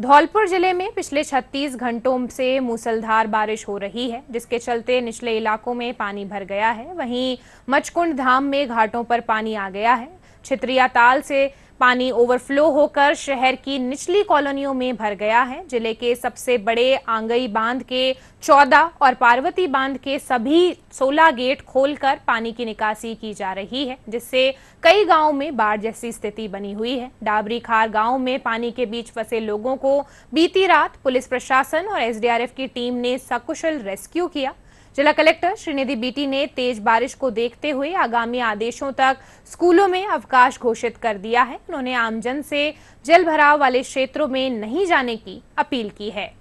धौलपुर जिले में पिछले 36 घंटों से मूसलधार बारिश हो रही है जिसके चलते निचले इलाकों में पानी भर गया है वहीं मचकुंड धाम में घाटों पर पानी आ गया है छित्रिया ताल से पानी ओवरफ्लो होकर शहर की निचली कॉलोनियों में भर गया है जिले के सबसे बड़े आंगई बांध के 14 और पार्वती बांध के सभी 16 गेट खोलकर पानी की निकासी की जा रही है जिससे कई गांवों में बाढ़ जैसी स्थिति बनी हुई है डाबरी खार गांव में पानी के बीच फंसे लोगों को बीती रात पुलिस प्रशासन और एसडीआरएफ की टीम ने सकुशल रेस्क्यू किया जिला कलेक्टर श्रीनिधि बीटी ने तेज बारिश को देखते हुए आगामी आदेशों तक स्कूलों में अवकाश घोषित कर दिया है उन्होंने आमजन से जल भराव वाले क्षेत्रों में नहीं जाने की अपील की है